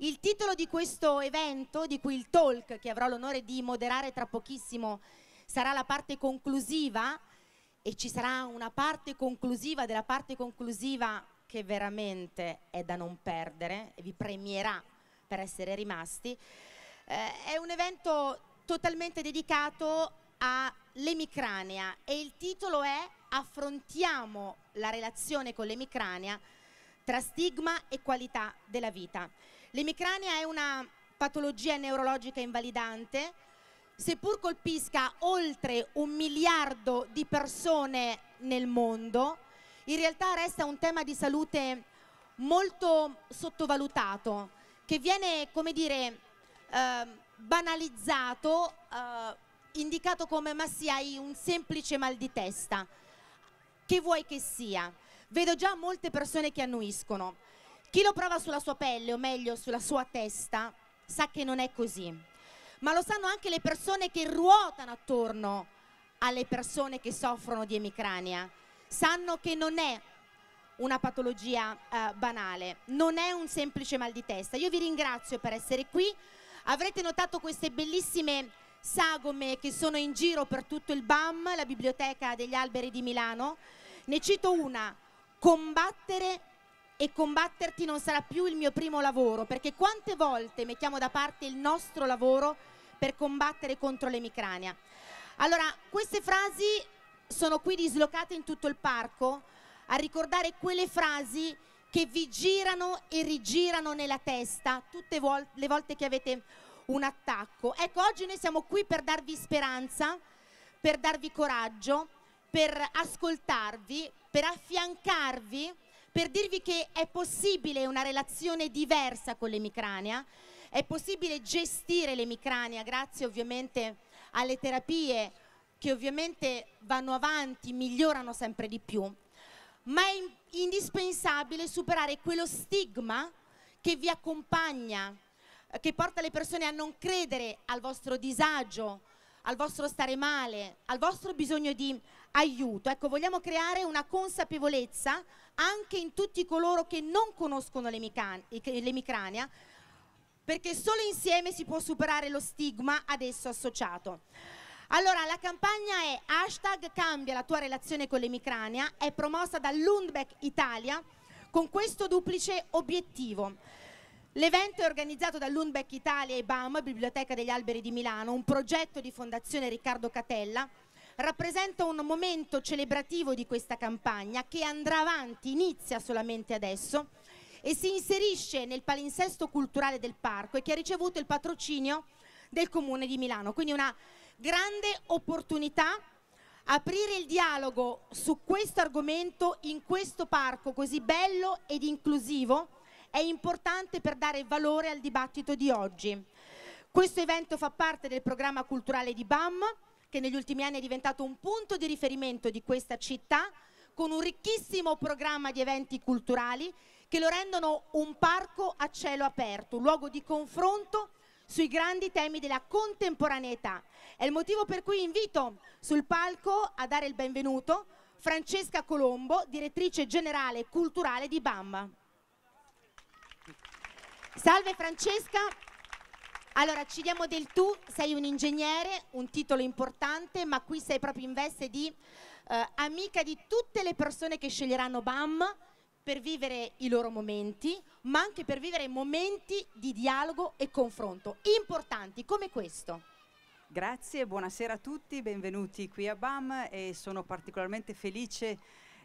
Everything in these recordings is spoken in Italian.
Il titolo di questo evento, di cui il talk che avrò l'onore di moderare tra pochissimo, sarà la parte conclusiva e ci sarà una parte conclusiva della parte conclusiva che veramente è da non perdere e vi premierà per essere rimasti. Eh, è un evento totalmente dedicato all'emicrania e il titolo è Affrontiamo la relazione con l'emicrania tra stigma e qualità della vita. L'emicrania è una patologia neurologica invalidante, seppur colpisca oltre un miliardo di persone nel mondo, in realtà resta un tema di salute molto sottovalutato, che viene, come dire, eh, banalizzato, eh, indicato come ma sì, hai un semplice mal di testa, che vuoi che sia. Vedo già molte persone che annuiscono. Chi lo prova sulla sua pelle, o meglio sulla sua testa, sa che non è così. Ma lo sanno anche le persone che ruotano attorno alle persone che soffrono di emicrania. Sanno che non è una patologia eh, banale, non è un semplice mal di testa. Io vi ringrazio per essere qui. Avrete notato queste bellissime sagome che sono in giro per tutto il BAM, la biblioteca degli alberi di Milano. Ne cito una, combattere e combatterti non sarà più il mio primo lavoro, perché quante volte mettiamo da parte il nostro lavoro per combattere contro l'emicrania. Allora, queste frasi sono qui dislocate in tutto il parco a ricordare quelle frasi che vi girano e rigirano nella testa tutte vol le volte che avete un attacco. Ecco, oggi noi siamo qui per darvi speranza, per darvi coraggio, per ascoltarvi, per affiancarvi per dirvi che è possibile una relazione diversa con l'emicrania, è possibile gestire l'emicrania grazie ovviamente alle terapie che ovviamente vanno avanti, migliorano sempre di più, ma è indispensabile superare quello stigma che vi accompagna, che porta le persone a non credere al vostro disagio, al vostro stare male, al vostro bisogno di aiuto. Ecco, vogliamo creare una consapevolezza anche in tutti coloro che non conoscono l'emicrania, perché solo insieme si può superare lo stigma ad esso associato. Allora, la campagna è hashtag cambia la tua relazione con l'emicrania, è promossa da Lundbeck Italia con questo duplice obiettivo. L'evento è organizzato da Lundbeck Italia e BAM, Biblioteca degli Alberi di Milano, un progetto di Fondazione Riccardo Catella, rappresenta un momento celebrativo di questa campagna che andrà avanti, inizia solamente adesso e si inserisce nel palinsesto culturale del parco e che ha ricevuto il patrocinio del Comune di Milano. Quindi una grande opportunità aprire il dialogo su questo argomento in questo parco così bello ed inclusivo è importante per dare valore al dibattito di oggi. Questo evento fa parte del programma culturale di BAM, che negli ultimi anni è diventato un punto di riferimento di questa città con un ricchissimo programma di eventi culturali che lo rendono un parco a cielo aperto, un luogo di confronto sui grandi temi della contemporaneità. È il motivo per cui invito sul palco a dare il benvenuto Francesca Colombo, direttrice generale culturale di BAM. Salve Francesca, allora, ci diamo del tu, sei un ingegnere, un titolo importante, ma qui sei proprio in veste di eh, amica di tutte le persone che sceglieranno BAM per vivere i loro momenti, ma anche per vivere momenti di dialogo e confronto importanti come questo. Grazie, buonasera a tutti, benvenuti qui a BAM e sono particolarmente felice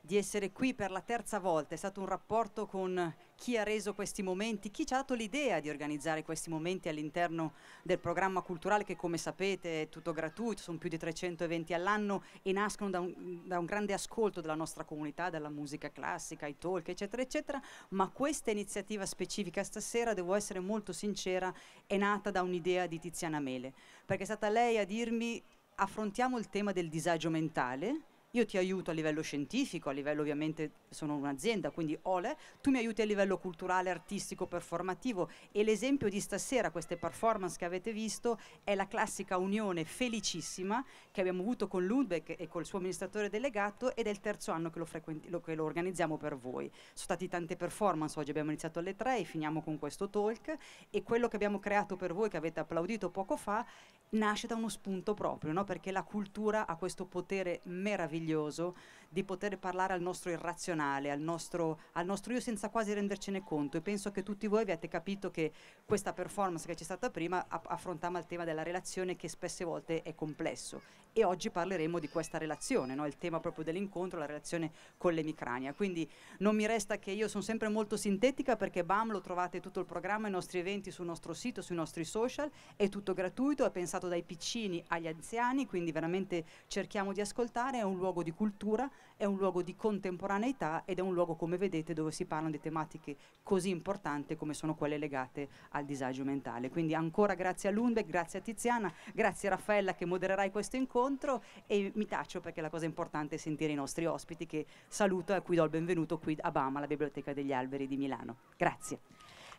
di essere qui per la terza volta. È stato un rapporto con chi ha reso questi momenti, chi ci ha dato l'idea di organizzare questi momenti all'interno del programma culturale che come sapete è tutto gratuito, sono più di 300 eventi all'anno e nascono da un, da un grande ascolto della nostra comunità, dalla musica classica, i talk eccetera eccetera, ma questa iniziativa specifica stasera, devo essere molto sincera, è nata da un'idea di Tiziana Mele, perché è stata lei a dirmi affrontiamo il tema del disagio mentale io ti aiuto a livello scientifico, a livello ovviamente sono un'azienda, quindi Ole, tu mi aiuti a livello culturale, artistico, performativo e l'esempio di stasera, queste performance che avete visto, è la classica unione felicissima che abbiamo avuto con Lundbeck e col suo amministratore delegato ed è il terzo anno che lo, lo, che lo organizziamo per voi. Sono state tante performance, oggi abbiamo iniziato alle tre e finiamo con questo talk e quello che abbiamo creato per voi, che avete applaudito poco fa, nasce da uno spunto proprio, no? perché la cultura ha questo potere meraviglioso di poter parlare al nostro irrazionale banale, al nostro, al nostro io senza quasi rendercene conto e penso che tutti voi abbiate capito che questa performance che c'è stata prima affrontava il tema della relazione che spesse volte è complesso e oggi parleremo di questa relazione, no? il tema proprio dell'incontro, la relazione con l'emicrania. Quindi non mi resta che io sono sempre molto sintetica perché BAM lo trovate tutto il programma, i nostri eventi sul nostro sito, sui nostri social, è tutto gratuito, è pensato dai piccini agli anziani, quindi veramente cerchiamo di ascoltare, è un luogo di cultura, è un luogo di contemporaneità ed è un luogo, come vedete, dove si parlano di tematiche così importanti come sono quelle legate al disagio mentale. Quindi ancora grazie a Lundbeck, grazie a Tiziana, grazie a Raffaella che modererai questo incontro incontro e mi taccio perché la cosa importante è sentire i nostri ospiti che saluto e a cui do il benvenuto qui a Bama, alla Biblioteca degli Alberi di Milano. Grazie.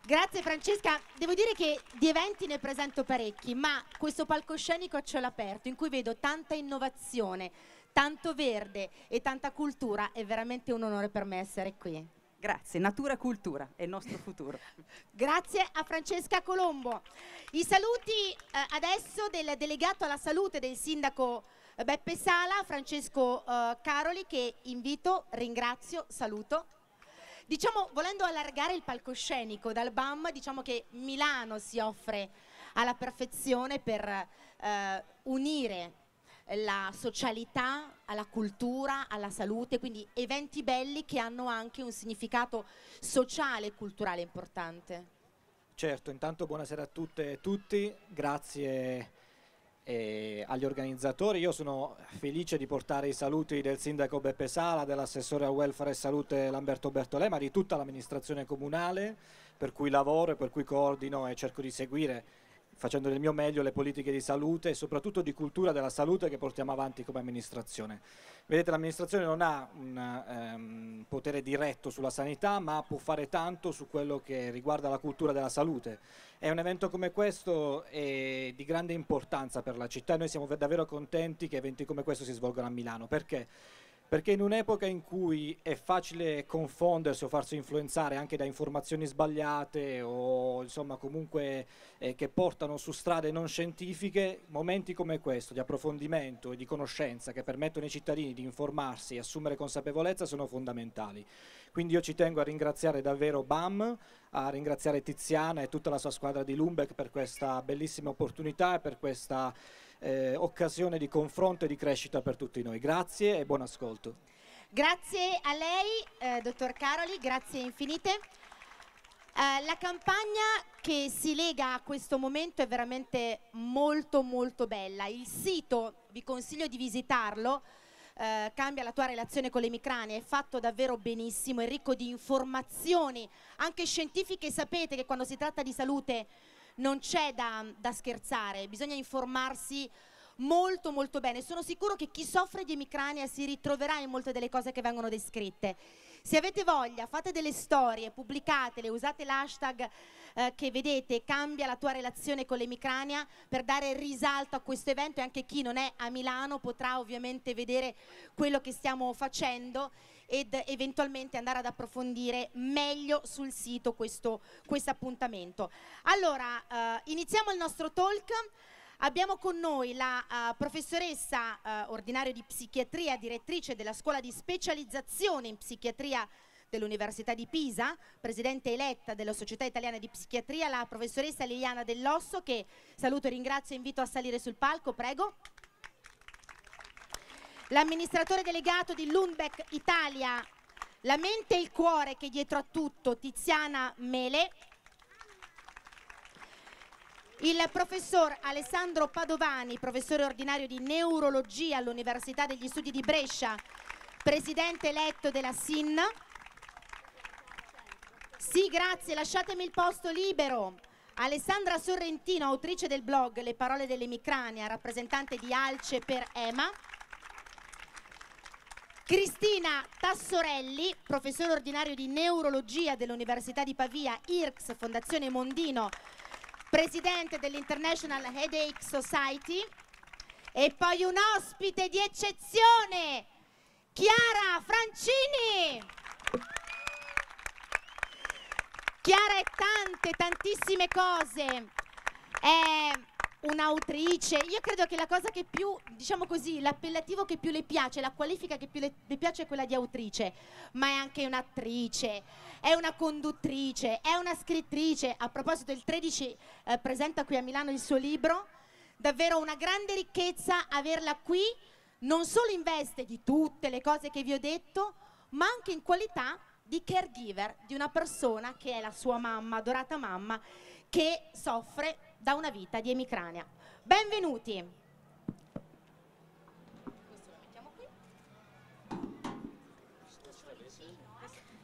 Grazie Francesca, devo dire che di eventi ne presento parecchi, ma questo palcoscenico a cielo aperto in cui vedo tanta innovazione, tanto verde e tanta cultura è veramente un onore per me essere qui. Grazie, natura e cultura è il nostro futuro. Grazie a Francesca Colombo. I saluti eh, adesso del delegato alla salute del sindaco eh, Beppe Sala, Francesco eh, Caroli, che invito, ringrazio, saluto. Diciamo, volendo allargare il palcoscenico dal BAM, diciamo che Milano si offre alla perfezione per eh, unire la socialità, alla cultura, alla salute, quindi eventi belli che hanno anche un significato sociale e culturale importante. Certo, intanto buonasera a tutte e tutti, grazie eh, agli organizzatori. Io sono felice di portare i saluti del sindaco Beppe Sala, dell'assessore al welfare e salute Lamberto Bertolè, ma di tutta l'amministrazione comunale per cui lavoro e per cui coordino e cerco di seguire facendo del mio meglio le politiche di salute e soprattutto di cultura della salute che portiamo avanti come amministrazione. Vedete l'amministrazione non ha un ehm, potere diretto sulla sanità ma può fare tanto su quello che riguarda la cultura della salute e un evento come questo è di grande importanza per la città e noi siamo davvero contenti che eventi come questo si svolgano a Milano perché perché in un'epoca in cui è facile confondersi o farsi influenzare anche da informazioni sbagliate o insomma comunque eh, che portano su strade non scientifiche, momenti come questo di approfondimento e di conoscenza che permettono ai cittadini di informarsi e assumere consapevolezza sono fondamentali. Quindi io ci tengo a ringraziare davvero BAM, a ringraziare Tiziana e tutta la sua squadra di Lumbeck per questa bellissima opportunità e per questa eh, occasione di confronto e di crescita per tutti noi. Grazie e buon ascolto. Grazie a lei, eh, dottor Caroli, grazie infinite. Eh, la campagna che si lega a questo momento è veramente molto molto bella. Il sito, vi consiglio di visitarlo, eh, cambia la tua relazione con le micranie, è fatto davvero benissimo, è ricco di informazioni, anche scientifiche. Sapete che quando si tratta di salute non c'è da, da scherzare, bisogna informarsi molto molto bene. Sono sicuro che chi soffre di emicrania si ritroverà in molte delle cose che vengono descritte. Se avete voglia, fate delle storie, pubblicatele, usate l'hashtag eh, che vedete, cambia la tua relazione con l'emicrania per dare risalto a questo evento e anche chi non è a Milano potrà ovviamente vedere quello che stiamo facendo ed eventualmente andare ad approfondire meglio sul sito questo appuntamento. Allora, eh, iniziamo il nostro talk. Abbiamo con noi la uh, professoressa uh, ordinario di psichiatria, direttrice della scuola di specializzazione in psichiatria dell'Università di Pisa, presidente eletta della Società Italiana di Psichiatria, la professoressa Liliana Dell'Osso che saluto, e ringrazio e invito a salire sul palco, prego l'amministratore delegato di Lundbeck Italia, la mente e il cuore che dietro a tutto, Tiziana Mele, il professor Alessandro Padovani, professore ordinario di neurologia all'Università degli Studi di Brescia, presidente eletto della SIN. Sì, grazie, lasciatemi il posto libero. Alessandra Sorrentino, autrice del blog Le parole dell'Emicrania, rappresentante di Alce per EMA. Cristina Tassorelli, professore ordinario di neurologia dell'Università di Pavia, IRCS Fondazione Mondino, presidente dell'International Headache Society e poi un ospite di eccezione, Chiara Francini. Chiara è tante, tantissime cose. È un'autrice. Io credo che la cosa che più, diciamo così, l'appellativo che più le piace, la qualifica che più le, le piace è quella di autrice, ma è anche un'attrice, è una conduttrice, è una scrittrice. A proposito, il 13 eh, presenta qui a Milano il suo libro. Davvero una grande ricchezza averla qui, non solo in veste di tutte le cose che vi ho detto, ma anche in qualità di caregiver di una persona che è la sua mamma, adorata mamma, che soffre da una vita di emicrania. Benvenuti!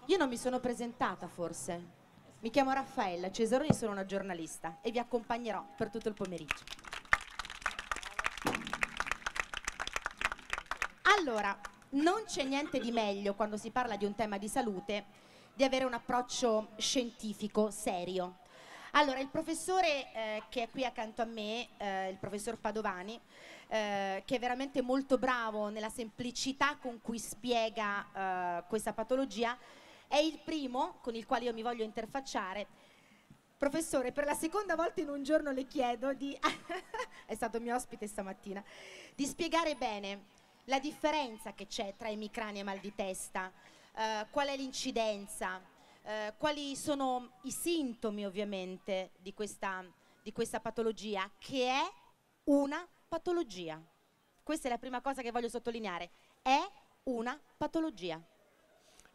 Io non mi sono presentata forse. Mi chiamo Raffaella Cesaroni, sono una giornalista e vi accompagnerò per tutto il pomeriggio. Allora, non c'è niente di meglio quando si parla di un tema di salute di avere un approccio scientifico, serio, allora, il professore eh, che è qui accanto a me, eh, il professor Padovani, eh, che è veramente molto bravo nella semplicità con cui spiega eh, questa patologia, è il primo con il quale io mi voglio interfacciare. Professore, per la seconda volta in un giorno le chiedo di, è stato mio ospite stamattina, di spiegare bene la differenza che c'è tra emicrania e mal di testa, eh, qual è l'incidenza, eh, quali sono i sintomi ovviamente di questa, di questa patologia, che è una patologia. Questa è la prima cosa che voglio sottolineare, è una patologia.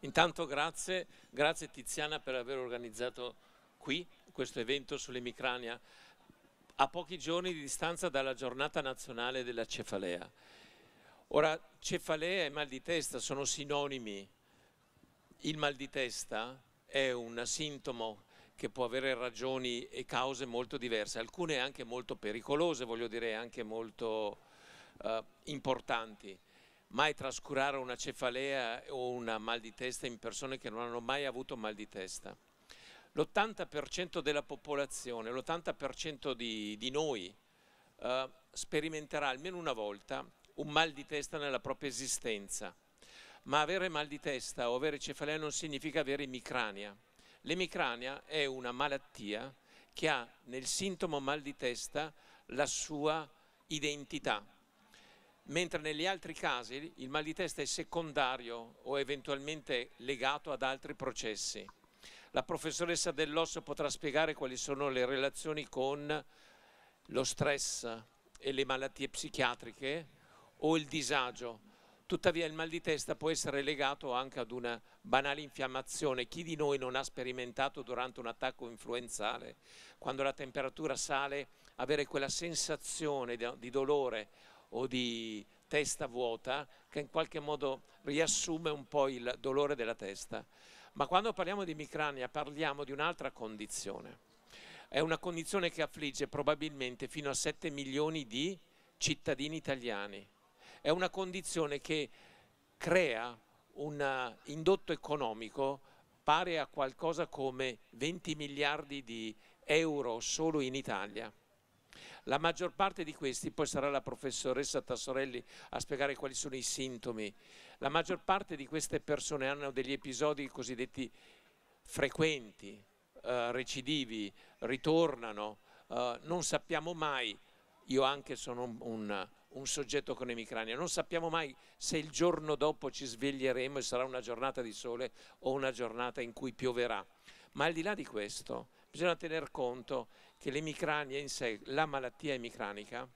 Intanto grazie, grazie Tiziana per aver organizzato qui questo evento sull'emicrania a pochi giorni di distanza dalla giornata nazionale della cefalea. Ora, cefalea e mal di testa sono sinonimi. Il mal di testa è un sintomo che può avere ragioni e cause molto diverse, alcune anche molto pericolose, voglio dire anche molto eh, importanti. Mai trascurare una cefalea o un mal di testa in persone che non hanno mai avuto mal di testa. L'80% della popolazione, l'80% di, di, noi eh, sperimenterà almeno una volta un mal di testa nella propria esistenza ma avere mal di testa o avere cefalea non significa avere emicrania. L'emicrania è una malattia che ha nel sintomo mal di testa la sua identità, mentre negli altri casi il mal di testa è secondario o eventualmente legato ad altri processi. La professoressa dell'osso potrà spiegare quali sono le relazioni con lo stress e le malattie psichiatriche o il disagio, Tuttavia il mal di testa può essere legato anche ad una banale infiammazione. Chi di noi non ha sperimentato durante un attacco influenzale, quando la temperatura sale, avere quella sensazione di dolore o di testa vuota che in qualche modo riassume un po' il dolore della testa. Ma quando parliamo di micrania parliamo di un'altra condizione. È una condizione che affligge probabilmente fino a 7 milioni di cittadini italiani è una condizione che crea un eh, indotto economico pari a qualcosa come 20 miliardi di euro solo in Italia. La maggior parte di questi, poi sarà la professoressa Tassorelli a spiegare quali sono i sintomi, la maggior parte di queste persone hanno degli episodi cosiddetti frequenti, eh, recidivi, ritornano, eh, non sappiamo mai, io anche sono un, un un soggetto con emicrania. Non sappiamo mai se il giorno dopo ci sveglieremo e sarà una giornata di sole o una giornata in cui pioverà. Ma al di là di questo, bisogna tener conto che l'emicrania in sé, la malattia emicranica,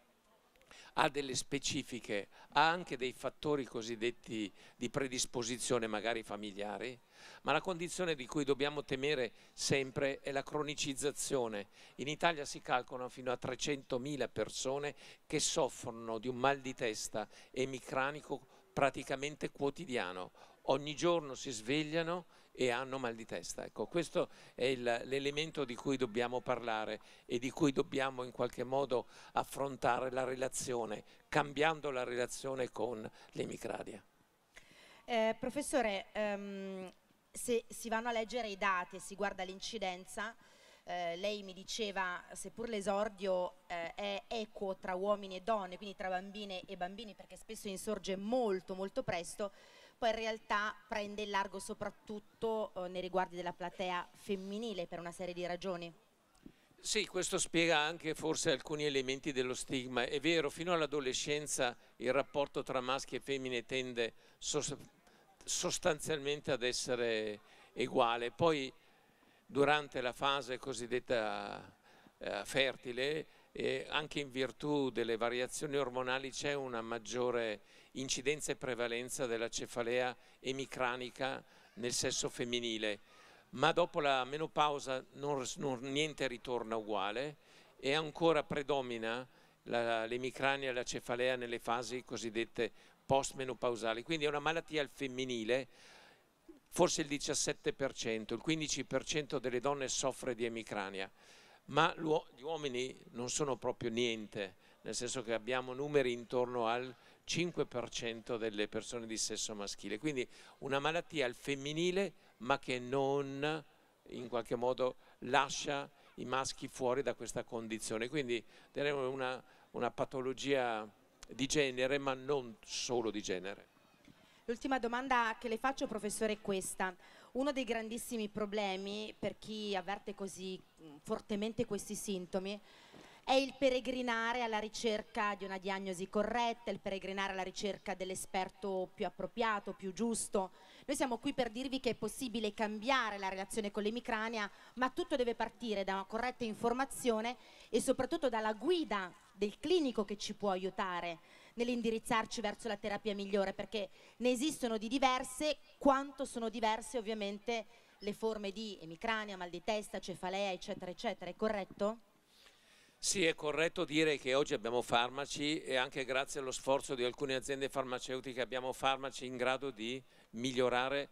ha delle specifiche, ha anche dei fattori cosiddetti di predisposizione magari familiari, ma la condizione di cui dobbiamo temere sempre è la cronicizzazione. In Italia si calcolano fino a 300.000 persone che soffrono di un mal di testa emicranico praticamente quotidiano. Ogni giorno si svegliano e hanno mal di testa. Ecco, questo è l'elemento di cui dobbiamo parlare e di cui dobbiamo in qualche modo affrontare la relazione, cambiando la relazione con l'emicradia. Eh, professore, um, se si vanno a leggere i dati e si guarda l'incidenza, eh, lei mi diceva, seppur l'esordio eh, è equo tra uomini e donne, quindi tra bambine e bambini, perché spesso insorge molto molto presto, poi in realtà prende il largo soprattutto eh, nei riguardi della platea femminile per una serie di ragioni. Sì, questo spiega anche forse alcuni elementi dello stigma. È vero, fino all'adolescenza il rapporto tra maschi e femmine tende sost sostanzialmente ad essere uguale. Poi durante la fase cosiddetta eh, fertile, eh, anche in virtù delle variazioni ormonali c'è una maggiore incidenza e prevalenza della cefalea emicranica nel sesso femminile, ma dopo la menopausa non, non, niente ritorna uguale e ancora predomina l'emicrania e la cefalea nelle fasi cosiddette postmenopausali, Quindi è una malattia al femminile, forse il 17%, il 15% delle donne soffre di emicrania, ma gli uomini non sono proprio niente, nel senso che abbiamo numeri intorno al 5% delle persone di sesso maschile, quindi una malattia al femminile ma che non in qualche modo lascia i maschi fuori da questa condizione, quindi diremmo una, una patologia di genere ma non solo di genere. L'ultima domanda che le faccio professore è questa. Uno dei grandissimi problemi per chi avverte così fortemente questi sintomi è il peregrinare alla ricerca di una diagnosi corretta, il peregrinare alla ricerca dell'esperto più appropriato, più giusto. Noi siamo qui per dirvi che è possibile cambiare la relazione con l'emicrania, ma tutto deve partire da una corretta informazione e soprattutto dalla guida del clinico che ci può aiutare nell'indirizzarci verso la terapia migliore, perché ne esistono di diverse, quanto sono diverse ovviamente le forme di emicrania, mal di testa, cefalea, eccetera, eccetera, è corretto? Sì, è corretto dire che oggi abbiamo farmaci e anche grazie allo sforzo di alcune aziende farmaceutiche abbiamo farmaci in grado di migliorare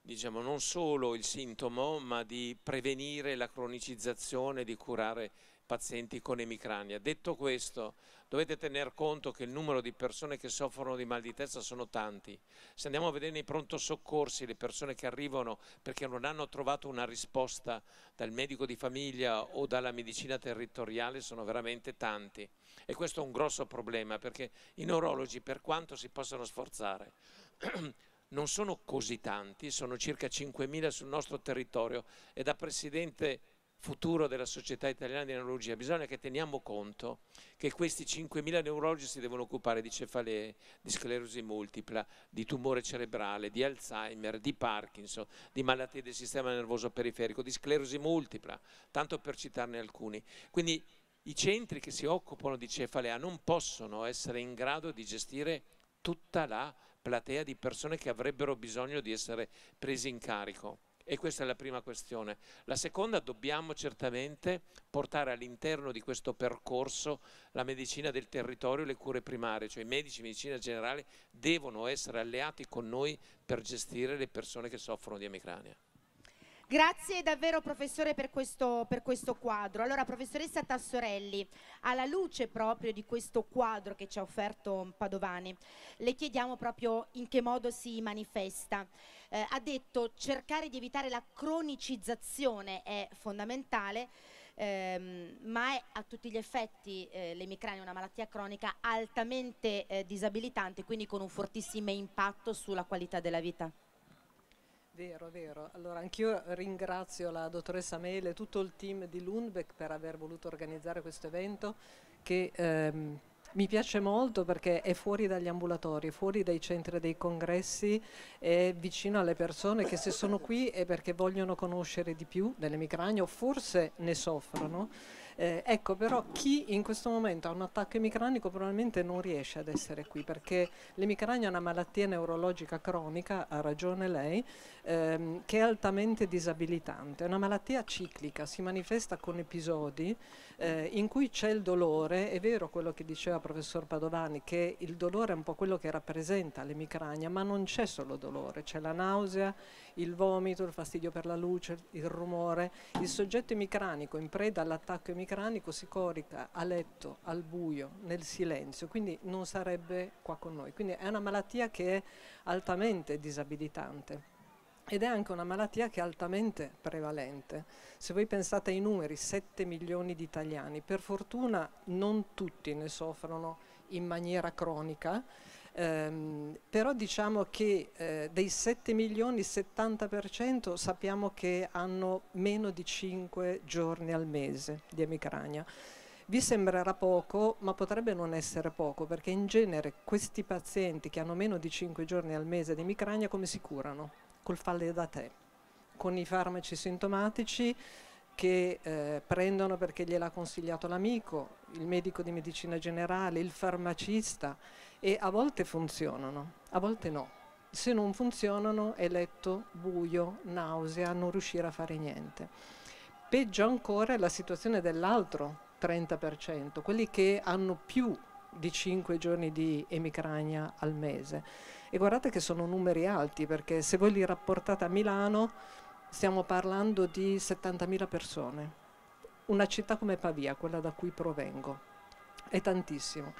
diciamo, non solo il sintomo ma di prevenire la cronicizzazione, di curare pazienti con emicrania. Detto questo, dovete tener conto che il numero di persone che soffrono di mal di testa sono tanti. Se andiamo a vedere nei pronto soccorsi le persone che arrivano perché non hanno trovato una risposta dal medico di famiglia o dalla medicina territoriale sono veramente tanti. E questo è un grosso problema perché i neurologi, per quanto si possano sforzare, non sono così tanti, sono circa 5.000 sul nostro territorio e da Presidente futuro della società italiana di neurologia, bisogna che teniamo conto che questi 5.000 neurologi si devono occupare di cefalee, di sclerosi multipla, di tumore cerebrale, di Alzheimer, di Parkinson, di malattie del sistema nervoso periferico, di sclerosi multipla, tanto per citarne alcuni. Quindi i centri che si occupano di cefalea non possono essere in grado di gestire tutta la platea di persone che avrebbero bisogno di essere presi in carico. E questa è la prima questione. La seconda, dobbiamo certamente portare all'interno di questo percorso la medicina del territorio e le cure primarie, cioè i medici di medicina generale devono essere alleati con noi per gestire le persone che soffrono di emicrania. Grazie davvero professore per questo, per questo, quadro. Allora professoressa Tassorelli, alla luce proprio di questo quadro che ci ha offerto Padovani, le chiediamo proprio in che modo si manifesta eh, ha detto cercare di evitare la cronicizzazione è fondamentale, ehm, ma è a tutti gli effetti eh, l'emicrania una malattia cronica altamente eh, disabilitante, quindi con un fortissimo impatto sulla qualità della vita. Vero, vero. Allora anch'io ringrazio la dottoressa Mele e tutto il team di Lundbeck per aver voluto organizzare questo evento che ehm, mi piace molto perché è fuori dagli ambulatori, fuori dai centri dei congressi, è vicino alle persone che se sono qui è perché vogliono conoscere di più dell'emicrania o forse ne soffrono. Eh, ecco però chi in questo momento ha un attacco emicranico probabilmente non riesce ad essere qui perché l'emicrania è una malattia neurologica cronica, ha ragione lei, ehm, che è altamente disabilitante. È una malattia ciclica, si manifesta con episodi eh, in cui c'è il dolore, è vero quello che diceva il professor Padovani, che il dolore è un po' quello che rappresenta l'emicrania, ma non c'è solo dolore, c'è la nausea, il vomito, il fastidio per la luce, il rumore. Il soggetto emicranico in preda all'attacco emicranico si corica a letto, al buio, nel silenzio, quindi non sarebbe qua con noi. Quindi è una malattia che è altamente disabilitante. Ed è anche una malattia che è altamente prevalente. Se voi pensate ai numeri, 7 milioni di italiani, per fortuna non tutti ne soffrono in maniera cronica, Ehm, però diciamo che eh, dei 7 milioni il 70% sappiamo che hanno meno di 5 giorni al mese di emicrania. Vi sembrerà poco, ma potrebbe non essere poco, perché in genere questi pazienti che hanno meno di 5 giorni al mese di emicrania come si curano? Col falle da te, con i farmaci sintomatici che eh, prendono perché gliel'ha consigliato l'amico, il medico di medicina generale, il farmacista e a volte funzionano, a volte no. Se non funzionano è letto buio, nausea, non riuscire a fare niente. Peggio ancora è la situazione dell'altro 30%, quelli che hanno più di 5 giorni di emicrania al mese. E guardate che sono numeri alti perché se voi li rapportate a Milano stiamo parlando di 70.000 persone. Una città come Pavia, quella da cui provengo, è tantissimo.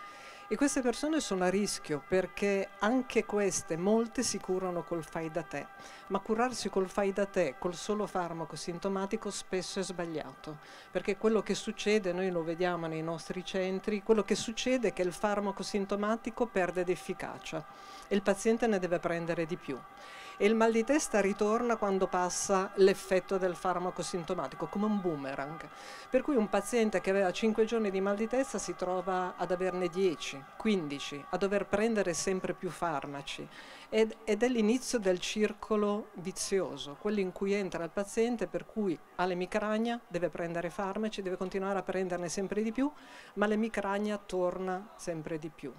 E queste persone sono a rischio perché anche queste, molte si curano col fai da te, ma curarsi col fai da te, col solo farmaco sintomatico, spesso è sbagliato, perché quello che succede, noi lo vediamo nei nostri centri, quello che succede è che il farmaco sintomatico perde d'efficacia e il paziente ne deve prendere di più e il mal di testa ritorna quando passa l'effetto del farmaco sintomatico, come un boomerang. Per cui un paziente che aveva 5 giorni di mal di testa si trova ad averne 10, 15, a dover prendere sempre più farmaci ed, ed è l'inizio del circolo vizioso, quello in cui entra il paziente per cui ha l'emicrania, deve prendere farmaci, deve continuare a prenderne sempre di più, ma l'emicrania torna sempre di più.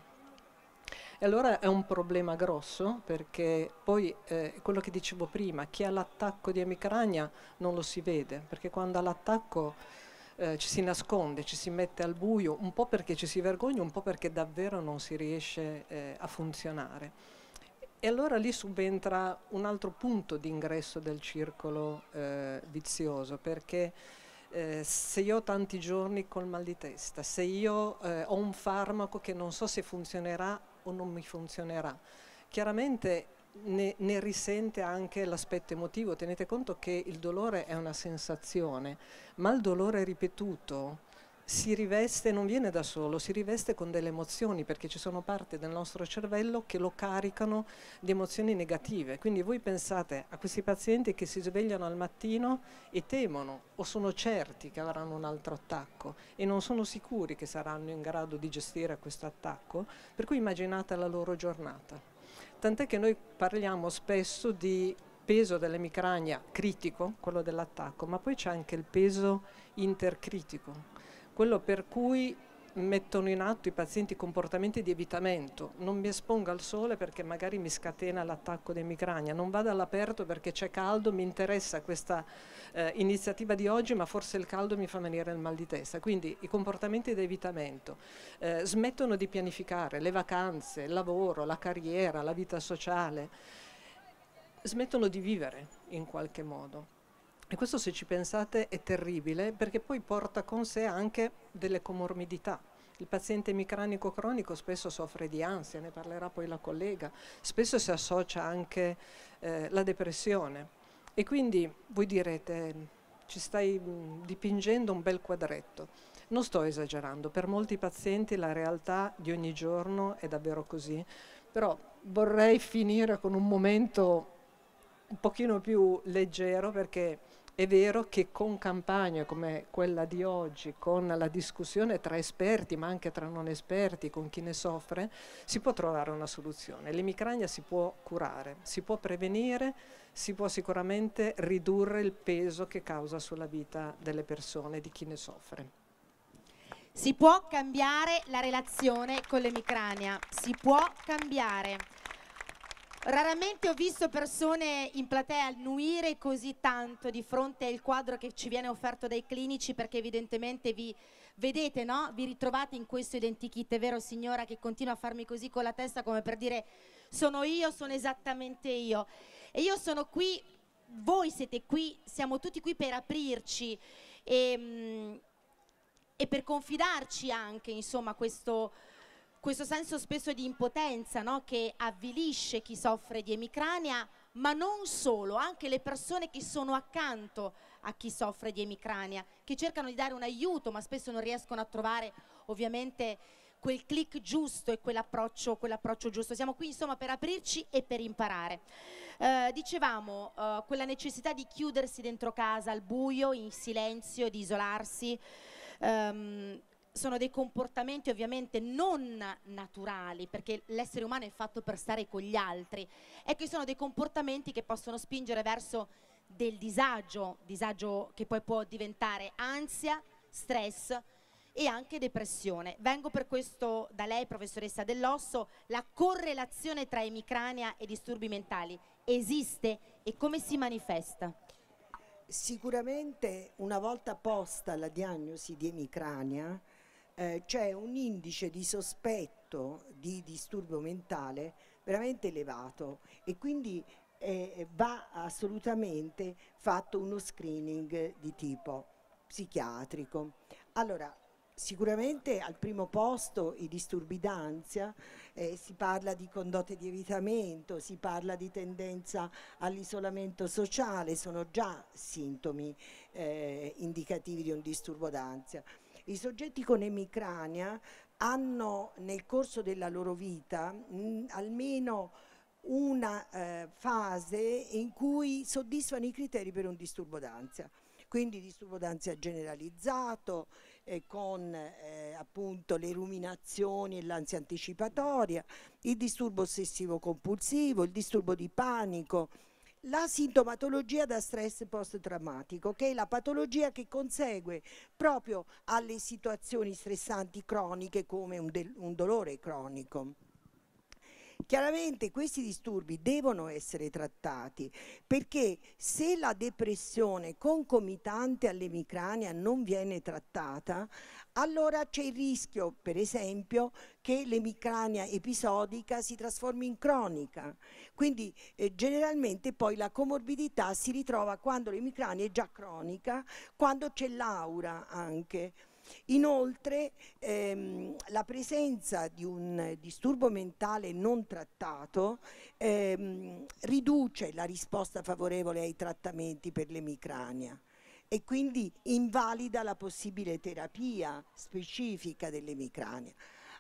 E allora è un problema grosso perché poi eh, quello che dicevo prima, chi ha l'attacco di emicrania non lo si vede, perché quando ha l'attacco eh, ci si nasconde, ci si mette al buio, un po' perché ci si vergogna, un po' perché davvero non si riesce eh, a funzionare. E allora lì subentra un altro punto di ingresso del circolo eh, vizioso, perché eh, se io ho tanti giorni col mal di testa, se io eh, ho un farmaco che non so se funzionerà o non mi funzionerà. Chiaramente ne, ne, risente anche l'aspetto emotivo. Tenete conto che il dolore è una sensazione, ma il dolore ripetuto si riveste, non viene da solo, si riveste con delle emozioni perché ci sono parti del nostro cervello che lo caricano di emozioni negative. Quindi voi pensate a questi pazienti che si svegliano al mattino e temono o sono certi che avranno un altro attacco e non sono sicuri che saranno in grado di gestire questo attacco, per cui immaginate la loro giornata. Tant'è che noi parliamo spesso di peso dell'emicrania critico, quello dell'attacco, ma poi c'è anche il peso intercritico, quello per cui mettono in atto i pazienti comportamenti di evitamento, non mi espongo al sole perché magari mi scatena l'attacco di emicrania, non vado all'aperto perché c'è caldo, mi interessa questa eh, iniziativa di oggi ma forse il caldo mi fa venire il mal di testa, quindi i comportamenti di evitamento eh, smettono di pianificare le vacanze, il lavoro, la carriera, la vita sociale, smettono di vivere in qualche modo. E questo se ci pensate è terribile perché poi porta con sé anche delle comorbidità. Il paziente emicranico cronico spesso soffre di ansia, ne parlerà poi la collega, spesso si associa anche eh, la depressione. E quindi voi direte, ci stai mm, dipingendo un bel quadretto. Non sto esagerando, per molti pazienti la realtà di ogni giorno è davvero così, però vorrei finire con un momento un pochino più leggero perché è vero che con campagne come quella di oggi, con la discussione tra esperti ma anche tra non esperti, con chi ne soffre, si può trovare una soluzione. L'emicrania si può curare, si può prevenire, si può sicuramente ridurre il peso che causa sulla vita delle persone, di chi ne soffre. Si può cambiare la relazione con l'emicrania, si può cambiare. Raramente ho visto persone in platea annuire così tanto di fronte al quadro che ci viene offerto dai clinici perché evidentemente vi vedete, no? Vi ritrovate in questo identikit, è vero signora che continua a farmi così con la testa come per dire sono io, sono esattamente io. E io sono qui, voi siete qui, siamo tutti qui per aprirci e, ehm, e per confidarci anche, insomma, questo questo senso spesso di impotenza no? che avvilisce chi soffre di emicrania, ma non solo, anche le persone che sono accanto a chi soffre di emicrania, che cercano di dare un aiuto, ma spesso non riescono a trovare ovviamente quel click giusto e quell'approccio, quell giusto. Siamo qui insomma per aprirci e per imparare. Eh, dicevamo, eh, quella necessità di chiudersi dentro casa al buio, in silenzio, di isolarsi. Ehm, sono dei comportamenti ovviamente non naturali, perché l'essere umano è fatto per stare con gli altri, e ecco, che sono dei comportamenti che possono spingere verso del disagio, disagio che poi può diventare ansia, stress e anche depressione. Vengo per questo da lei, professoressa Dell'Osso, la correlazione tra emicrania e disturbi mentali esiste e come si manifesta? Sicuramente una volta posta la diagnosi di emicrania, eh, c'è un indice di sospetto di disturbo mentale veramente elevato e quindi eh, va assolutamente fatto uno screening di tipo psichiatrico. Allora, sicuramente al primo posto i disturbi d'ansia, eh, si parla di condotte di evitamento, si parla di tendenza all'isolamento sociale, sono già sintomi eh, indicativi di un disturbo d'ansia. I soggetti con emicrania hanno nel corso della loro vita mh, almeno una eh, fase in cui soddisfano i criteri per un disturbo d'ansia. Quindi disturbo d'ansia generalizzato eh, con eh, appunto le ruminazioni e l'ansia anticipatoria, il disturbo ossessivo compulsivo, il disturbo di panico, la sintomatologia da stress post-traumatico, che è la patologia che consegue proprio alle situazioni stressanti croniche come un, un dolore cronico. Chiaramente questi disturbi devono essere trattati perché se la depressione concomitante all'emicrania non viene trattata, allora c'è il rischio, per esempio, che l'emicrania episodica si trasformi in cronica. Quindi eh, generalmente poi la comorbidità si ritrova quando l'emicrania è già cronica, quando c'è l'aura anche. Inoltre ehm, la presenza di un disturbo mentale non trattato ehm, riduce la risposta favorevole ai trattamenti per l'emicrania e quindi invalida la possibile terapia specifica dell'emicrania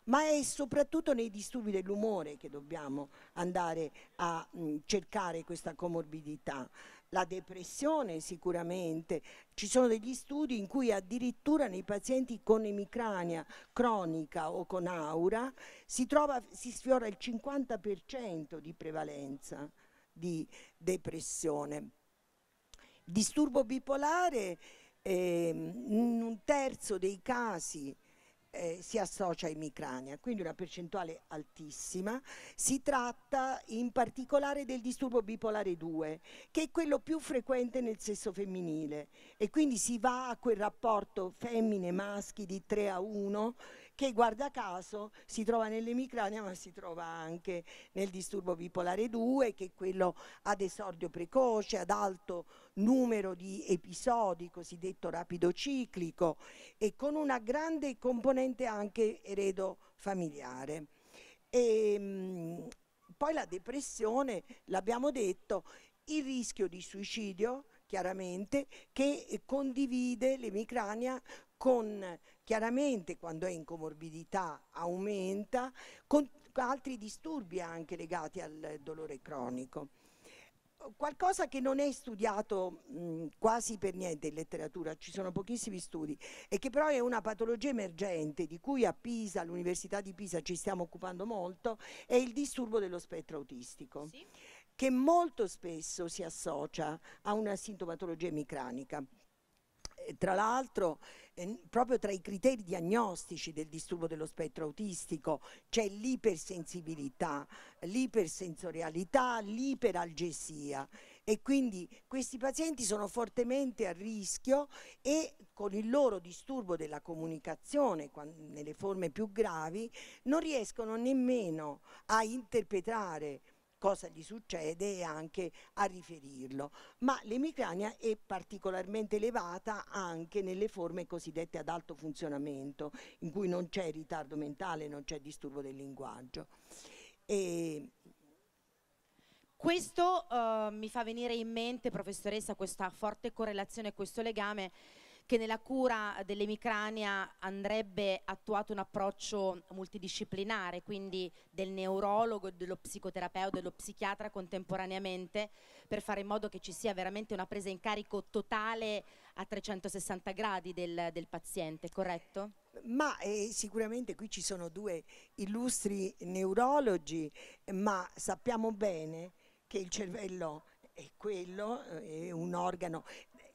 ma è soprattutto nei disturbi dell'umore che dobbiamo andare a mh, cercare questa comorbidità la depressione sicuramente. Ci sono degli studi in cui addirittura nei pazienti con emicrania cronica o con aura si, trova, si sfiora il 50% di prevalenza di depressione. Disturbo bipolare, eh, in un terzo dei casi eh, si associa ai micrania, quindi una percentuale altissima. Si tratta in particolare del disturbo bipolare 2, che è quello più frequente nel sesso femminile e quindi si va a quel rapporto femmine-maschi di 3 a 1 che guarda caso si trova nell'emicrania ma si trova anche nel disturbo bipolare 2 che è quello ad esordio precoce, ad alto numero di episodi, cosiddetto rapido ciclico e con una grande componente anche eredo familiare. E, ehm, mh, poi la depressione, l'abbiamo detto, il rischio di suicidio chiaramente che condivide l'emicrania con Chiaramente quando è in comorbidità aumenta, con altri disturbi anche legati al dolore cronico. Qualcosa che non è studiato mh, quasi per niente in letteratura, ci sono pochissimi studi, e che però è una patologia emergente di cui a Pisa, all'Università di Pisa ci stiamo occupando molto, è il disturbo dello spettro autistico. Sì che molto spesso si associa a una sintomatologia emicranica. E tra l'altro eh, proprio tra i criteri diagnostici del disturbo dello spettro autistico c'è l'ipersensibilità, l'ipersensorialità, l'iperalgesia e quindi questi pazienti sono fortemente a rischio e con il loro disturbo della comunicazione nelle forme più gravi non riescono nemmeno a interpretare cosa gli succede e anche a riferirlo. Ma l'emicrania è particolarmente elevata anche nelle forme cosiddette ad alto funzionamento, in cui non c'è ritardo mentale, non c'è disturbo del linguaggio. E questo uh, mi fa venire in mente, professoressa, questa forte correlazione, questo legame che nella cura dell'emicrania andrebbe attuato un approccio multidisciplinare, quindi del neurologo, dello psicoterapeuta, dello psichiatra contemporaneamente, per fare in modo che ci sia veramente una presa in carico totale a 360 gradi del, del paziente, corretto? Ma eh, sicuramente qui ci sono due illustri neurologi, ma sappiamo bene che il cervello è quello, eh, è un organo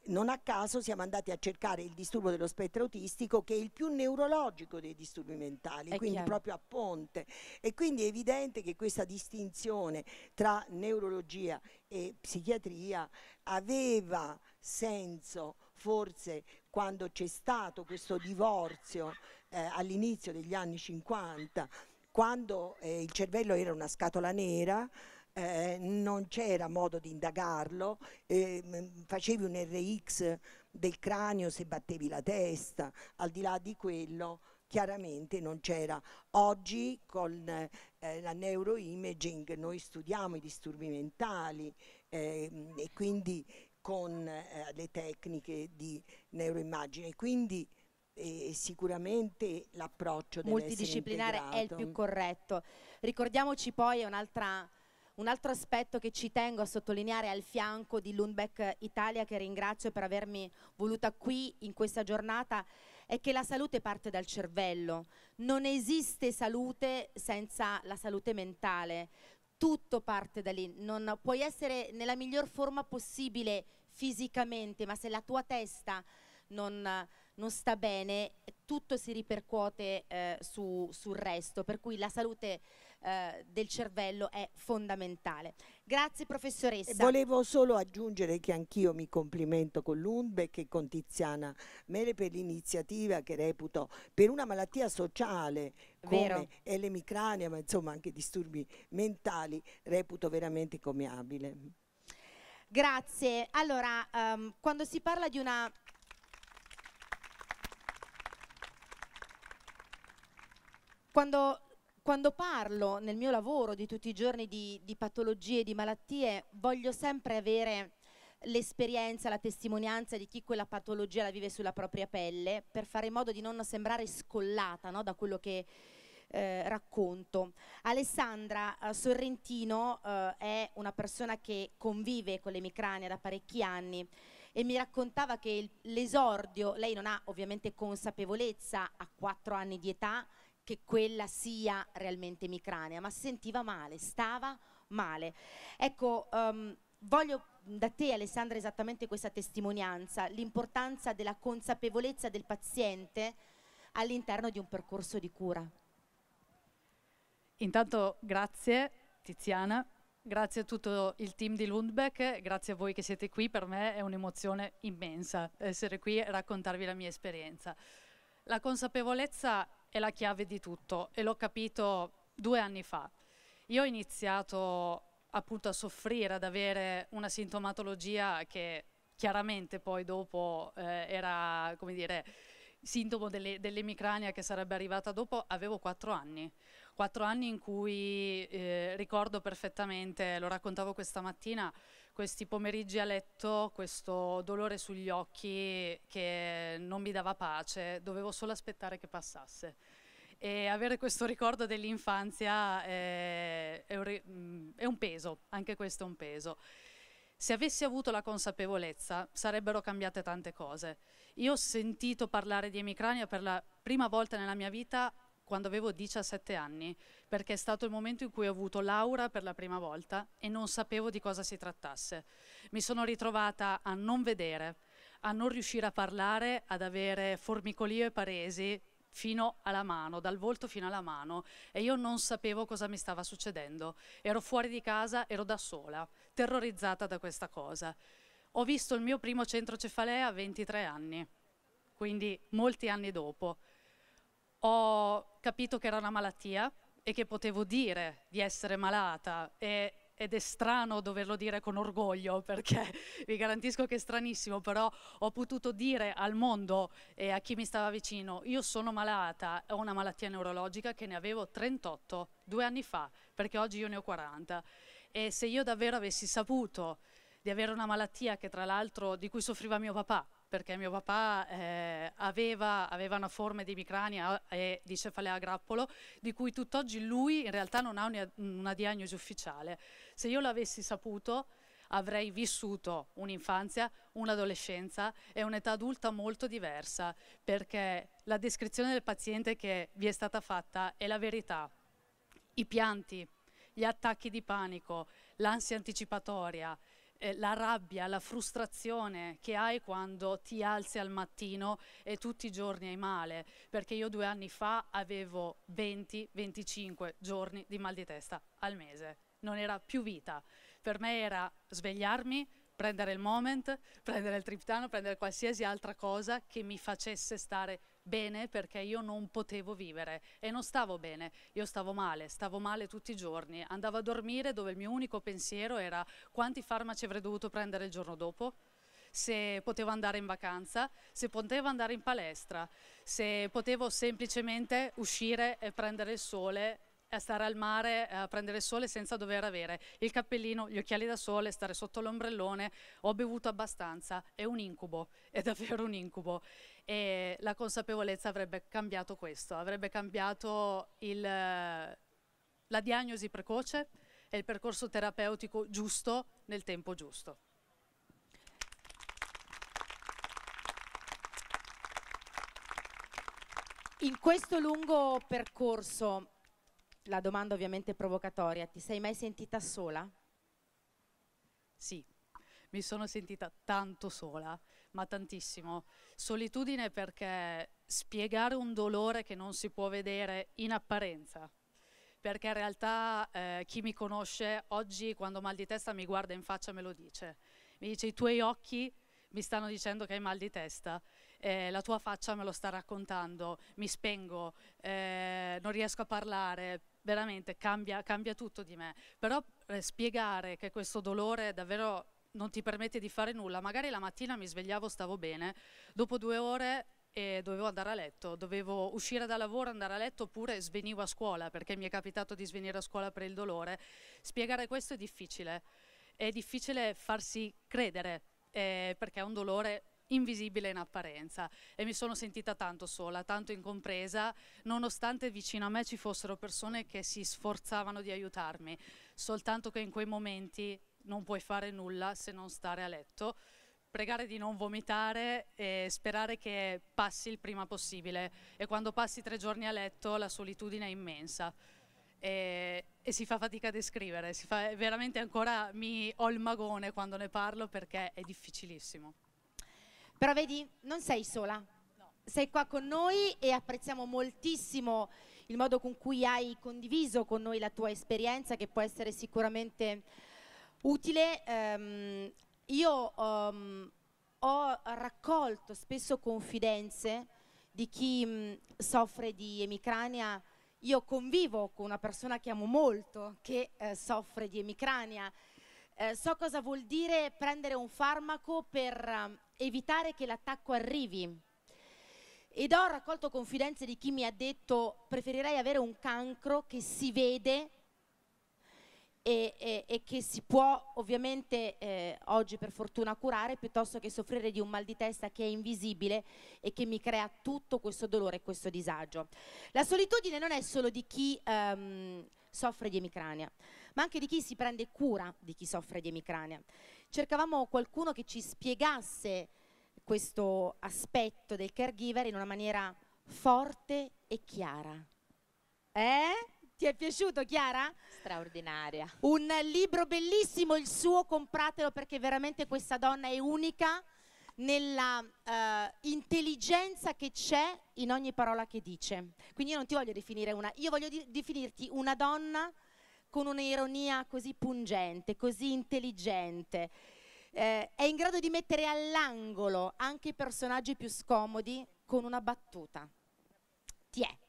non a caso siamo andati a cercare il disturbo dello spettro autistico che è il più neurologico dei disturbi mentali, è quindi chiaro. proprio a ponte. E quindi è evidente che questa distinzione tra neurologia e psichiatria aveva senso forse quando c'è stato questo divorzio eh, all'inizio degli anni 50, quando eh, il cervello era una scatola nera, eh, non c'era modo di indagarlo, eh, facevi un RX del cranio se battevi la testa, al di là di quello chiaramente non c'era. Oggi con eh, la neuroimaging noi studiamo i disturbi mentali ehm, e quindi con eh, le tecniche di neuroimmagine, quindi eh, sicuramente l'approccio multidisciplinare è il più corretto. Ricordiamoci poi un'altra un altro aspetto che ci tengo a sottolineare al fianco di Lundbeck Italia, che ringrazio per avermi voluta qui in questa giornata, è che la salute parte dal cervello. Non esiste salute senza la salute mentale. Tutto parte da lì. Non puoi essere nella miglior forma possibile fisicamente, ma se la tua testa non, non sta bene, tutto si ripercuote eh, su, sul resto, per cui la salute eh, del cervello è fondamentale. Grazie professoressa. Volevo solo aggiungere che anch'io mi complimento con l'Undbeck e con Tiziana Mele per l'iniziativa che reputo per una malattia sociale come Vero. è l'emicrania, ma insomma anche disturbi mentali, reputo veramente commiabile. Grazie. Allora, um, quando si parla di una Quando, quando, parlo nel mio lavoro di tutti i giorni di, di patologie, di malattie, voglio sempre avere l'esperienza, la testimonianza di chi quella patologia la vive sulla propria pelle per fare in modo di non sembrare scollata no, da quello che eh, racconto. Alessandra eh, Sorrentino eh, è una persona che convive con l'emicrania da parecchi anni e mi raccontava che l'esordio, lei non ha ovviamente consapevolezza a quattro anni di età, che quella sia realmente emicrania, ma sentiva male, stava male. Ecco, um, voglio da te Alessandra esattamente questa testimonianza, l'importanza della consapevolezza del paziente all'interno di un percorso di cura. Intanto grazie Tiziana, grazie a tutto il team di Lundbeck, grazie a voi che siete qui, per me è un'emozione immensa essere qui e raccontarvi la mia esperienza. La consapevolezza è la chiave di tutto e l'ho capito due anni fa. Io ho iniziato appunto a soffrire, ad avere una sintomatologia che chiaramente poi dopo eh, era, come dire, sintomo dell'emicrania che sarebbe arrivata dopo, avevo quattro anni. Quattro anni in cui eh, ricordo perfettamente, lo raccontavo questa mattina, questi pomeriggi a letto, questo dolore sugli occhi che non mi dava pace, dovevo solo aspettare che passasse. E avere questo ricordo dell'infanzia è, eh, è, un, mm, è un peso, anche questo è un peso. Se avessi avuto la consapevolezza sarebbero cambiate tante cose. Io ho sentito parlare di emicrania per la prima volta nella mia vita quando avevo 17 anni, perché è stato il momento in cui ho avuto Laura per la prima volta e non sapevo di cosa si trattasse. Mi sono ritrovata a non vedere, a non riuscire a parlare, ad avere formicolio e paresi fino alla mano, dal volto fino alla mano e io non sapevo cosa mi stava succedendo. Ero fuori di casa, ero da sola, terrorizzata da questa cosa. Ho visto il mio primo centro cefalea a 23 anni, quindi molti anni dopo ho capito che era una malattia e che potevo dire di essere malata e, ed è strano doverlo dire con orgoglio perché vi garantisco che è stranissimo, però ho potuto dire al mondo e a chi mi stava vicino, io sono malata, ho una malattia neurologica che ne avevo 38 due anni fa, perché oggi io ne ho 40 e se io davvero avessi saputo di avere una malattia che tra l'altro di cui soffriva mio papà, perché mio papà eh, aveva, aveva, una forma di emicrania e di cefalea a grappolo di cui tutt'oggi lui in realtà non ha una, una diagnosi ufficiale. Se io l'avessi saputo avrei vissuto un'infanzia, un'adolescenza e un'età adulta molto diversa, perché la descrizione del paziente che vi è stata fatta è la verità. I pianti, gli attacchi di panico, l'ansia anticipatoria, eh, la rabbia, la frustrazione che hai quando ti alzi al mattino e tutti i giorni hai male, perché io due anni fa avevo 20-25 giorni di mal di testa al mese, non era più vita, per me era svegliarmi, prendere il moment, prendere il triptano, prendere qualsiasi altra cosa che mi facesse stare bene perché io non potevo vivere e non stavo bene, io stavo male, stavo male tutti i giorni, andavo a dormire dove il mio unico pensiero era quanti farmaci avrei dovuto prendere il giorno dopo, se potevo andare in vacanza, se potevo andare in palestra, se potevo semplicemente uscire e prendere il sole a stare al mare a prendere il sole senza dover avere il cappellino, gli occhiali da sole, stare sotto l'ombrellone, ho bevuto abbastanza, è un incubo, è davvero un incubo e la consapevolezza avrebbe cambiato questo, avrebbe cambiato il, la diagnosi precoce e il percorso terapeutico giusto nel tempo giusto. In questo lungo percorso, la domanda ovviamente provocatoria, ti sei mai sentita sola? Sì, mi sono sentita tanto sola ma tantissimo. Solitudine perché spiegare un dolore che non si può vedere in apparenza, perché in realtà eh, chi mi conosce oggi quando ho mal di testa mi guarda in faccia e me lo dice. Mi dice i tuoi occhi mi stanno dicendo che hai mal di testa, eh, la tua faccia me lo sta raccontando, mi spengo, eh, non riesco a parlare, veramente cambia, cambia tutto di me. Però eh, spiegare che questo dolore davvero non ti permette di fare nulla. Magari la mattina mi svegliavo, stavo bene, dopo due ore e eh, dovevo andare a letto, dovevo uscire da lavoro, andare a letto oppure svenivo a scuola perché mi è capitato di svenire a scuola per il dolore. Spiegare questo è difficile, è difficile farsi credere eh, perché è un dolore invisibile in apparenza e mi sono sentita tanto sola, tanto incompresa, nonostante vicino a me ci fossero persone che si sforzavano di aiutarmi, soltanto che in quei momenti non puoi fare nulla se non stare a letto, pregare di non vomitare e sperare che passi il prima possibile. E quando passi tre giorni a letto la solitudine è immensa. E, e si fa fatica a descrivere, si fa, veramente ancora mi ho il magone quando ne parlo perché è difficilissimo. Però vedi, non sei sola, sei qua con noi e apprezziamo moltissimo il modo con cui hai condiviso con noi la tua esperienza che può essere sicuramente utile. Ehm, io um, ho raccolto spesso confidenze di chi mh, mm, soffre di emicrania. Io convivo con una persona che amo molto che eh, soffre di emicrania. Eh, so cosa vuol dire prendere un farmaco per eh, evitare che l'attacco arrivi. Ed ho raccolto confidenze di chi mi ha detto preferirei avere un cancro che si vede e, e, e che si può ovviamente eh, oggi per fortuna curare piuttosto che soffrire di un mal di testa che è invisibile e che mi crea tutto questo dolore e questo disagio. La solitudine non è solo di chi ehm, soffre di emicrania, ma anche di chi si prende cura di chi soffre di emicrania. Cercavamo qualcuno che ci spiegasse questo aspetto del caregiver in una maniera forte e chiara. Eh? Ti è piaciuto Chiara? Straordinaria. Un libro bellissimo il suo, compratelo perché veramente questa donna è unica nella uh, intelligenza che c'è in ogni parola che dice. Quindi io non ti voglio definire una, io voglio di definirti una donna con un'ironia così pungente, così intelligente. Eh, è in grado di mettere all'angolo anche i personaggi più scomodi con una battuta. Ti è.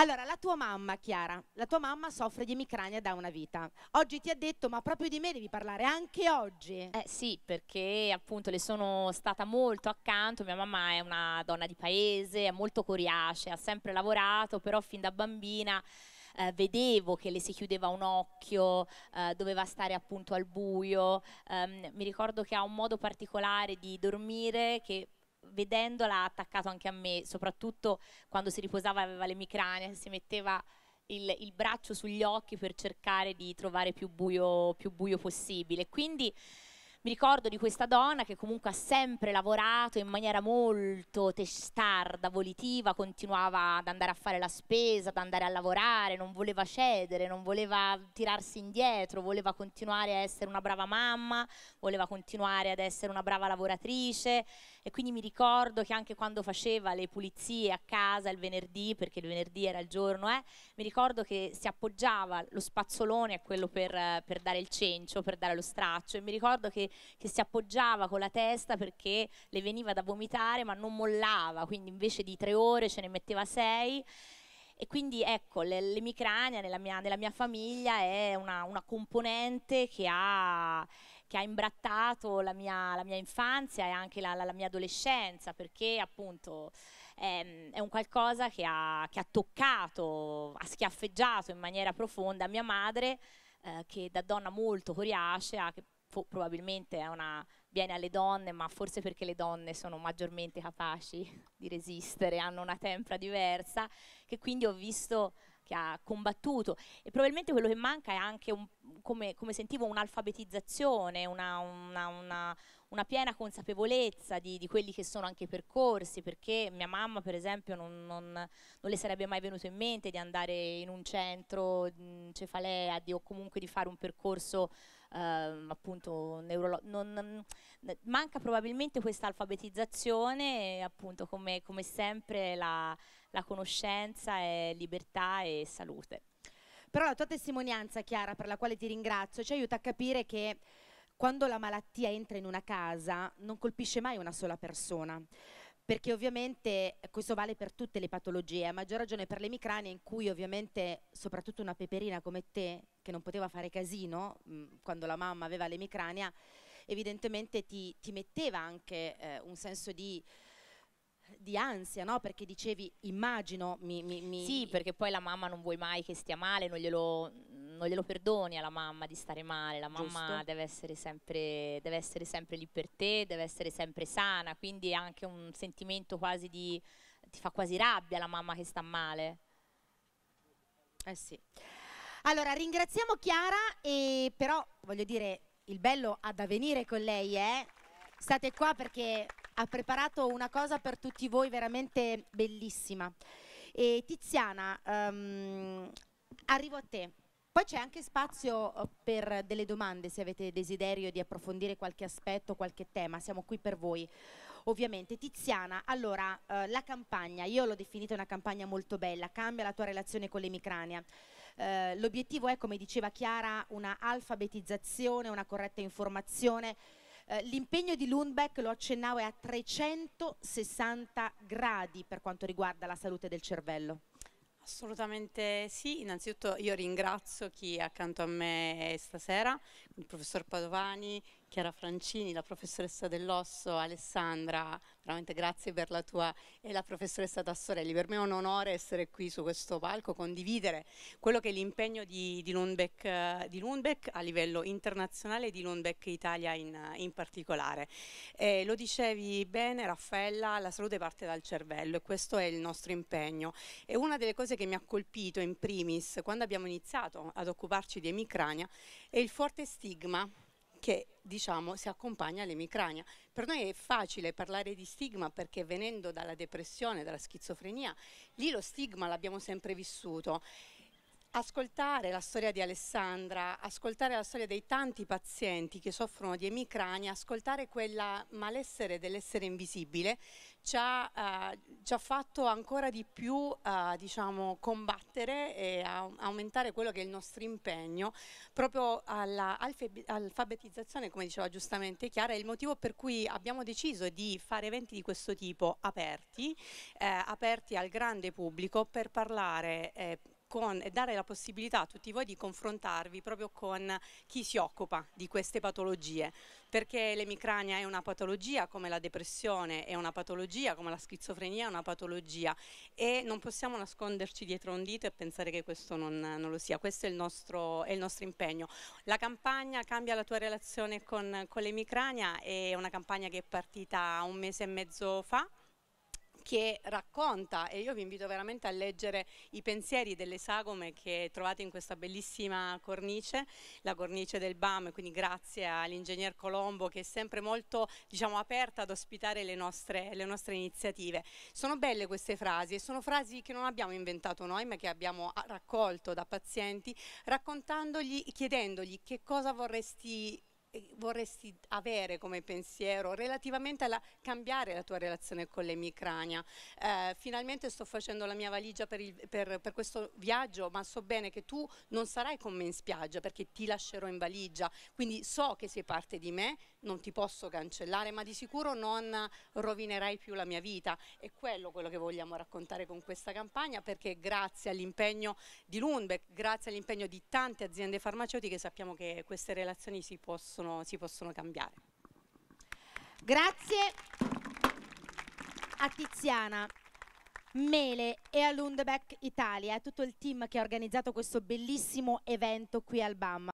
Allora, la tua mamma, Chiara, la tua mamma soffre di emicrania da una vita. Oggi ti ha detto, ma proprio di me devi parlare anche oggi. Eh sì, perché appunto le sono stata molto accanto. Mia mamma è una donna di paese, è molto coriacea, ha sempre lavorato, però fin da bambina. Eh, vedevo che le si chiudeva un occhio, eh, doveva stare appunto al buio. Um, mi ricordo che ha un modo particolare di dormire che vedendola ha attaccato anche a me, soprattutto quando si riposava aveva l'emicrania, si metteva il, il, braccio sugli occhi per cercare di trovare più buio, più buio possibile. Quindi mi ricordo di questa donna che comunque ha sempre lavorato in maniera molto testarda, volitiva, continuava ad andare a fare la spesa, ad andare a lavorare, non voleva cedere, non voleva tirarsi indietro, voleva continuare a essere una brava mamma, voleva continuare ad essere una brava lavoratrice e quindi mi ricordo che anche quando faceva le pulizie a casa il venerdì, perché il venerdì era il giorno, eh, mi ricordo che si appoggiava lo spazzolone a quello per, per dare il cencio, per dare lo straccio e mi ricordo che che si appoggiava con la testa perché le veniva da vomitare ma non mollava, quindi invece di tre ore ce ne metteva sei. E quindi ecco, l'emicrania nella mia, nella mia famiglia è una, una componente che ha, che ha imbrattato la mia, la mia, infanzia e anche la, la, la mia adolescenza, perché appunto è, ehm, è un qualcosa che ha, che ha, toccato, ha schiaffeggiato in maniera profonda mia madre, eh, che da donna molto coriacea, che probabilmente una, viene alle donne, ma forse perché le donne sono maggiormente capaci di resistere, hanno una tempra diversa, che quindi ho visto che ha combattuto. E probabilmente quello che manca è anche, un, come, come, sentivo, un'alfabetizzazione, una, una, una, una piena consapevolezza di, di, quelli che sono anche i percorsi, perché mia mamma, per esempio, non, non, non, le sarebbe mai venuto in mente di andare in un centro in mm, cefalea di, o comunque di fare un percorso ehm, appunto neurologico. Manca probabilmente questa alfabetizzazione, appunto come, come sempre la, la conoscenza è libertà e salute. Però la tua testimonianza, Chiara, per la quale ti ringrazio, ci aiuta a capire che quando la malattia entra in una casa non colpisce mai una sola persona perché ovviamente eh, questo vale per tutte le patologie, a maggior ragione per l'emicrania in cui ovviamente soprattutto una peperina come te, che non poteva fare casino mh, mm, quando la mamma aveva l'emicrania, evidentemente ti, ti, metteva anche eh, un senso di di ansia, no? Perché dicevi, immagino, mi, mi, mi Sì, perché poi la mamma non vuoi mai che stia male, non glielo, non glielo perdoni alla mamma di stare male, la mamma deve essere, sempre, deve essere, sempre, lì per te, deve essere sempre sana, quindi è anche un sentimento quasi di, ti fa quasi rabbia la mamma che sta male. Eh sì. Allora, ringraziamo Chiara, e però voglio dire, il bello ad avvenire con lei è... Eh. State qua perché ha preparato una cosa per tutti voi veramente bellissima. E Tiziana, um, arrivo a te. Poi c'è anche spazio eh, per delle domande se avete desiderio di approfondire qualche aspetto, qualche tema, siamo qui per voi. Ovviamente Tiziana, allora eh, la campagna, io l'ho definita una campagna molto bella, cambia la tua relazione con l'emicrania. Eh, l'obiettivo è, come diceva Chiara, una alfabetizzazione, una corretta informazione. Eh, l'impegno di Lundbeck, lo accennavo, è a 360 gradi per quanto riguarda la salute del cervello. Assolutamente sì, innanzitutto io ringrazio chi è accanto a me stasera, il professor Padovani, Chiara Francini, la professoressa dell'osso, Alessandra, veramente grazie per la tua e la professoressa Tassorelli. Per me è un onore essere qui su questo palco, condividere quello che è l'impegno di, di, Lundbeck, eh, di Lundbeck a livello internazionale e di Lundbeck Italia in, in particolare. Eh, lo dicevi bene Raffaella, la salute parte dal cervello e questo è il nostro impegno. E una delle cose che mi ha colpito in primis quando abbiamo iniziato ad occuparci di emicrania è il forte stigma che diciamo, si accompagna all'emicrania. Per noi è facile parlare di stigma perché venendo dalla depressione, dalla schizofrenia, lì lo stigma l'abbiamo sempre vissuto. Ascoltare la storia di Alessandra, ascoltare la storia dei tanti pazienti che soffrono di emicrania, ascoltare quel malessere dell'essere invisibile ci ha, eh, ci ha, fatto ancora di più eh, diciamo, combattere e aumentare quello che è il nostro impegno proprio all'alfabetizzazione, come diceva giustamente Chiara, è il motivo per cui abbiamo deciso di fare eventi di questo tipo aperti, eh, aperti al grande pubblico per parlare eh, con, e dare la possibilità a tutti voi di confrontarvi proprio con chi si occupa di queste patologie, perché l'emicrania è una patologia come la depressione è una patologia, come la schizofrenia è una patologia e non possiamo nasconderci dietro un dito e pensare che questo non, non lo sia, questo è il, nostro, è il, nostro, impegno. La campagna Cambia la tua relazione con, con l'emicrania è una campagna che è partita un mese e mezzo fa, che racconta, e io vi invito veramente a leggere i pensieri delle sagome che trovate in questa bellissima cornice, la cornice del BAM, quindi grazie all'ingegner Colombo che è sempre molto diciamo, aperta ad ospitare le nostre, le nostre iniziative. Sono belle queste frasi e sono frasi che non abbiamo inventato noi ma che abbiamo ah, raccolto da pazienti raccontandogli, chiedendogli che cosa vorresti vorresti avere come pensiero relativamente a cambiare la tua relazione con l'emicrania. Eh, finalmente sto facendo la mia valigia per, il, per, per, questo viaggio, ma so bene che tu non sarai con me in spiaggia perché ti lascerò in valigia, quindi so che sei parte di me, non ti posso cancellare, ma di sicuro non rovinerai più la mia vita. È quello quello che vogliamo raccontare con questa campagna perché grazie all'impegno di Lundbeck, grazie all'impegno di tante aziende farmaceutiche sappiamo che queste relazioni si possono, si possono cambiare. Grazie a Tiziana. Mele e a Lundbeck Italia, e a tutto il team che ha organizzato questo bellissimo evento qui al BAM.